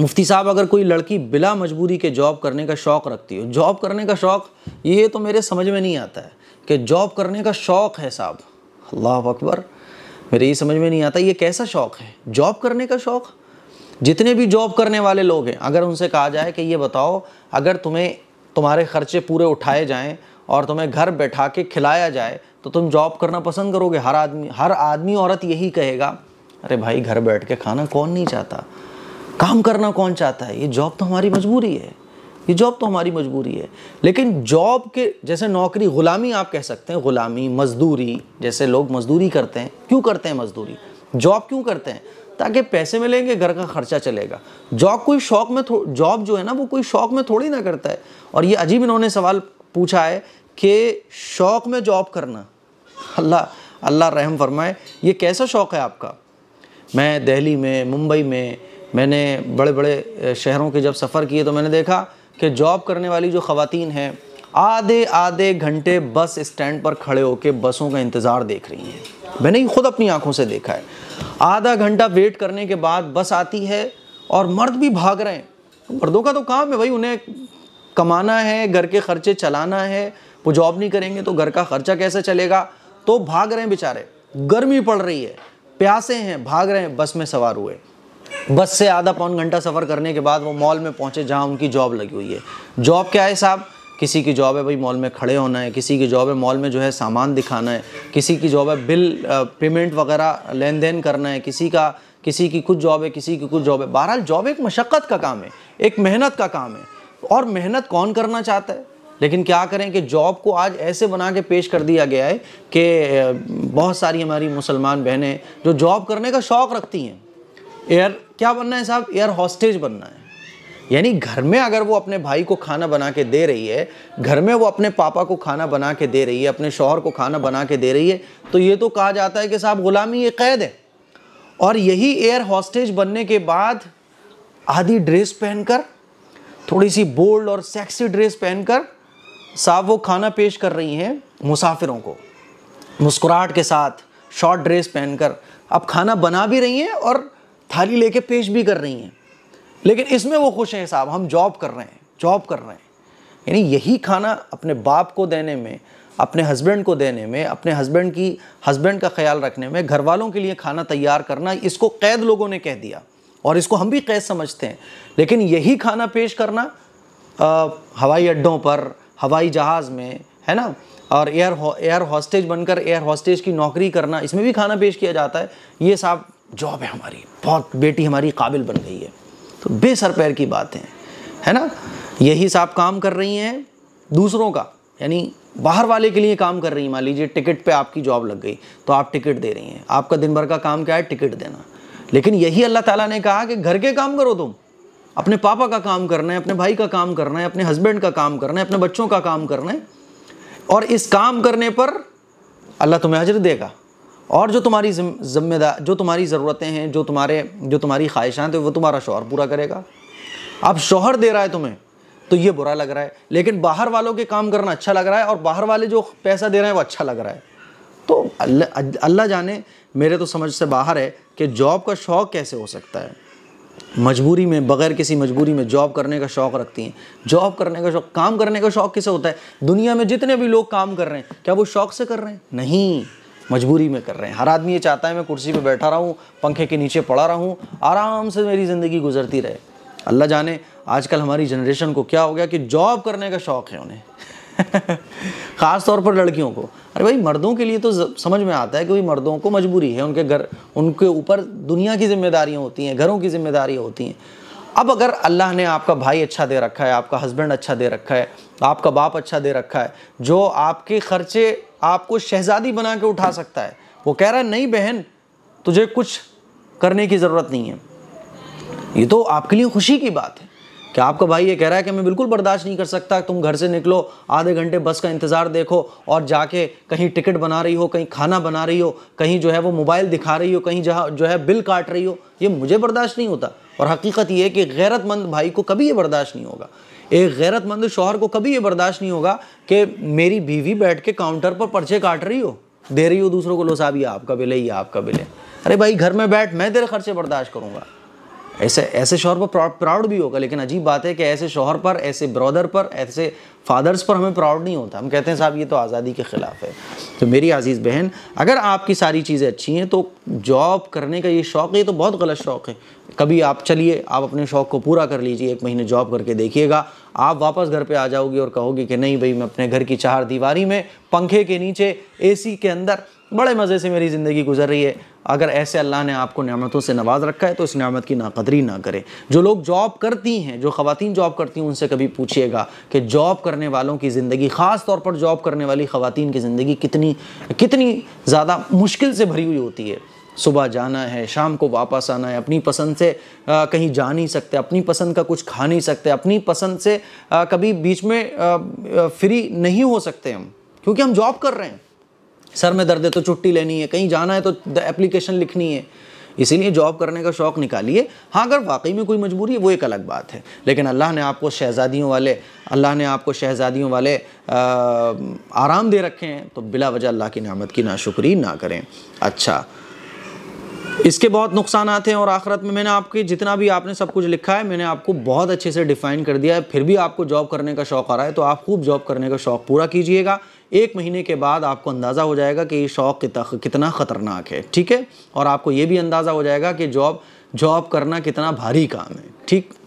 मुफ्ती साहब अगर कोई लड़की बिला मजबूरी के जॉब करने का शौक़ रखती हो जॉब करने का शौक़ ये तो मेरे समझ में नहीं आता है कि जॉब करने का शौक़ है साहब अल्लाह अकबर मेरे ये समझ में नहीं आता ये कैसा शौक़ है जॉब करने का शौक़ जितने भी जॉब करने वाले लोग हैं अगर उनसे कहा जाए कि ये बताओ अगर तुम्हें तुम्हारे खर्चे पूरे उठाए जाएँ और तुम्हें घर बैठा के खिलाया जाए तो तुम जॉब करना पसंद करोगे हर आदमी हर आदमी औरत यही कहेगा अरे भाई घर बैठ के खाना कौन नहीं चाहता काम करना कौन चाहता है ये जॉब तो हमारी मजबूरी है ये जॉब तो हमारी मजबूरी है लेकिन जॉब के जैसे नौकरी गुलामी आप कह सकते हैं गुलामी मजदूरी जैसे लोग मजदूरी करते हैं क्यों करते हैं मजदूरी जॉब क्यों करते हैं ताकि पैसे मिलेंगे घर का खर्चा चलेगा जॉब कोई शौक में जॉब जो है ना वो कोई शौक में थोड़ी ना करता है और ये अजीब इन्होंने सवाल पूछा है कि शौक में जॉब करना अल्लाह अल्लाह रहम फरमाए ये कैसा शौक़ है आपका मैं दिल्ली में मुंबई में मैंने बड़े बड़े शहरों के जब सफ़र किए तो मैंने देखा कि जॉब करने वाली जो ख़वातीन हैं आधे आधे घंटे बस स्टैंड पर खड़े होकर बसों का इंतज़ार देख रही हैं मैंने ही खुद अपनी आंखों से देखा है आधा घंटा वेट करने के बाद बस आती है और मर्द भी भाग रहे हैं मर्दों का तो काम है भाई उन्हें कमाना है घर के खर्चे चलाना है वो जॉब नहीं करेंगे तो घर का खर्चा कैसे चलेगा तो भाग रहे हैं बेचारे गर्मी पड़ रही है प्यासे हैं भाग रहे हैं बस में सवार हुए बस से आधा पौन घंटा सफ़र करने के बाद वो मॉल में पहुँचे जहाँ उनकी जॉब लगी हुई है जॉब क्या है साहब किसी की जॉब है भाई मॉल में खड़े होना है किसी की जॉब है मॉल में जो है सामान दिखाना है किसी की जॉब है बिल पेमेंट वगैरह लेन देन करना है किसी का किसी की कुछ जॉब है किसी की कुछ जॉब है बहरहाल जॉब एक मशक्क़त का काम है एक मेहनत का काम है और मेहनत कौन करना चाहता है लेकिन क्या करें कि जॉब को आज ऐसे बना के पेश कर दिया गया है कि बहुत सारी हमारी मुसलमान बहनें जो जॉब करने का शौक़ रखती हैं एयर क्या बनना है साहब एयर हॉस्टेज बनना है यानी घर में अगर वो अपने भाई को खाना बना के दे रही है घर में वो अपने पापा को खाना बना के दे रही है अपने शोहर को खाना बना के दे रही है तो ये तो कहा जाता है कि साहब गुलामी ये कैद है और यही एयर हॉस्टेज बनने के बाद आधी ड्रेस पहनकर थोड़ी सी बोल्ड और सेक्सी ड्रेस पहनकर साहब वो खाना पेश कर रही हैं मुसाफिरों को मुस्कुराहट के साथ शॉर्ट ड्रेस पहनकर अब खाना बना भी रही हैं और थाली लेके पेश भी कर रही हैं लेकिन इसमें वो खुश हैं साहब हम जॉब कर रहे हैं जॉब कर रहे हैं यानी यही खाना अपने बाप को देने में अपने हस्बैंड को देने में अपने हस्बैंड की हस्बैंड का ख्याल रखने में घर वालों के लिए खाना तैयार करना इसको कैद लोगों ने कह दिया और इसको हम भी कैद समझते हैं लेकिन यही खाना पेश करना आ, हवाई अड्डों पर हवाई जहाज़ में है ना और एयर हो, एयर हॉस्टेज बनकर एयर हॉस्टेज की नौकरी करना इसमें भी खाना पेश किया जाता है ये साहब जॉब है हमारी बहुत बेटी हमारी काबिल बन गई है तो बेसर पैर की बात है है ना यही साहब काम कर रही हैं दूसरों का यानी बाहर वाले के लिए काम कर रही हैं मान लीजिए टिकट पे आपकी जॉब लग गई तो आप टिकट दे रही हैं आपका दिन भर का काम क्या है टिकट देना लेकिन यही अल्लाह ताला ने कहा कि घर के काम करो तुम अपने पापा का काम करना है अपने भाई का काम करना है अपने हस्बैंड का काम करना है अपने बच्चों का काम करना है और इस काम करने पर अल्लाह तुम्हें हजर देगा और जो तुम्हारी जिम्मेदार जो तुम्हारी ज़रूरतें हैं जो तुम्हारे जो तुम्हारी ख्वाहिशात हैं वो तुम्हारा शोहर पूरा करेगा अब शोहर दे रहा है तुम्हें तो ये बुरा लग रहा है लेकिन बाहर वालों के काम करना अच्छा लग रहा है और बाहर वाले जो पैसा दे रहे हैं वो अच्छा लग रहा है तो अल्लाह अल्ला जाने मेरे तो समझ से बाहर है कि जॉब का शौक़ कैसे हो सकता है मजबूरी में बगैर किसी मजबूरी में जॉब करने का शौक़ रखती हैं जॉब करने का शौक़ काम करने का शौक़ किसे होता है दुनिया में जितने भी लोग काम कर रहे हैं क्या वो शौक़ से कर रहे हैं नहीं मजबूरी में कर रहे हैं हर आदमी ये चाहता है मैं कुर्सी पर बैठा रहूँ पंखे के नीचे पड़ा रहूँ आराम से मेरी ज़िंदगी गुजरती रहे अल्लाह जाने आजकल हमारी जनरेशन को क्या हो गया कि जॉब करने का शौक़ है उन्हें ख़ास तौर पर लड़कियों को अरे भाई मर्दों के लिए तो समझ में आता है कि भाई मर्दों को मजबूरी है उनके घर उनके ऊपर दुनिया की जिम्मेदारियाँ होती हैं घरों की जिम्मेदारियाँ होती हैं अब अगर अल्लाह ने आपका भाई अच्छा दे रखा है आपका हस्बैंड अच्छा दे रखा है आपका बाप अच्छा दे रखा है जो आपके खर्चे आपको शहजादी बना के उठा सकता है वो कह रहा है नहीं बहन तुझे कुछ करने की ज़रूरत नहीं है ये तो आपके लिए खुशी की बात है कि आपका भाई ये कह रहा है कि मैं बिल्कुल बर्दाश्त नहीं कर सकता तुम घर से निकलो आधे घंटे बस का इंतज़ार देखो और जाके कहीं टिकट बना रही हो कहीं खाना बना रही हो कहीं जो है वो मोबाइल दिखा रही हो कहीं जहाँ जो है बिल काट रही हो ये मुझे बर्दाश्त नहीं होता और हकीकत ये है कि गैरतमंद भाई को कभी ये बर्दाश्त नहीं होगा एक गैरतमंद शोहर को कभी ये बर्दाश्त नहीं होगा कि मेरी बीवी बैठ के काउंटर पर पर्चे काट रही हो दे रही हो दूसरों को लो साहब ये आपका बिल है ये आपका बिल है अरे भाई घर में बैठ मैं तेरे खर्चे बर्दाश्त करूँगा ऐसे ऐसे शोहर पर प्राउड भी होगा लेकिन अजीब बात है कि ऐसे शोहर पर ऐसे ब्रदर पर ऐसे फादर्स पर हमें प्राउड नहीं होता हम कहते हैं साहब ये तो आज़ादी के ख़िलाफ़ है तो मेरी आज़ीज़ बहन अगर आपकी सारी चीज़ें अच्छी हैं तो जॉब करने का ये शौक़ है तो बहुत गलत शौक़ है कभी आप चलिए आप अपने शौक़ को पूरा कर लीजिए एक महीने जॉब करके देखिएगा आप वापस घर पे आ जाओगी और कहोगी कि नहीं भाई मैं अपने घर की चार दीवारी में पंखे के नीचे एसी के अंदर बड़े मज़े से मेरी ज़िंदगी गुजर रही है अगर ऐसे अल्लाह ने आपको नियामतों से नवाज रखा है तो इस नियामत की नाकदरी ना करें जो लोग जॉब करती हैं जो ख़वान जॉब करती हैं उनसे कभी पूछिएगा कि जॉब करने वालों की ज़िंदगी ख़ास तौर पर जॉब करने वाली ख़वान की ज़िंदगी कितनी कितनी ज़्यादा मुश्किल से भरी हुई होती है सुबह जाना है शाम को वापस आना है अपनी पसंद से आ, कहीं जा नहीं सकते अपनी पसंद का कुछ खा नहीं सकते अपनी पसंद से आ, कभी बीच में आ, फ्री नहीं हो सकते हम क्योंकि हम जॉब कर रहे हैं सर में दर्द है तो छुट्टी लेनी है कहीं जाना है तो एप्लीकेशन लिखनी है इसीलिए जॉब करने का शौक़ निकालिए हाँ अगर वाकई में कोई मजबूरी है वो एक अलग बात है लेकिन अल्लाह ने आपको शहज़ादियों वाले अल्लाह ने आपको शहज़ादियों वाले आ, आराम दे रखे हैं तो बिला वजह अल्लाह की नामत की शुक्री ना करें अच्छा इसके बहुत नुकसान आते हैं और आखिरत में मैंने आपके जितना भी आपने सब कुछ लिखा है मैंने आपको बहुत अच्छे से डिफ़ाइन कर दिया है फिर भी आपको जॉब करने का शौक़ आ रहा है तो आप खूब जॉब करने का शौक़ पूरा कीजिएगा एक महीने के बाद आपको अंदाज़ा हो जाएगा कि ये शौक़ कितना ख़तरनाक है ठीक है और आपको ये भी अंदाज़ा हो जाएगा कि जॉब जॉब करना कितना भारी काम है ठीक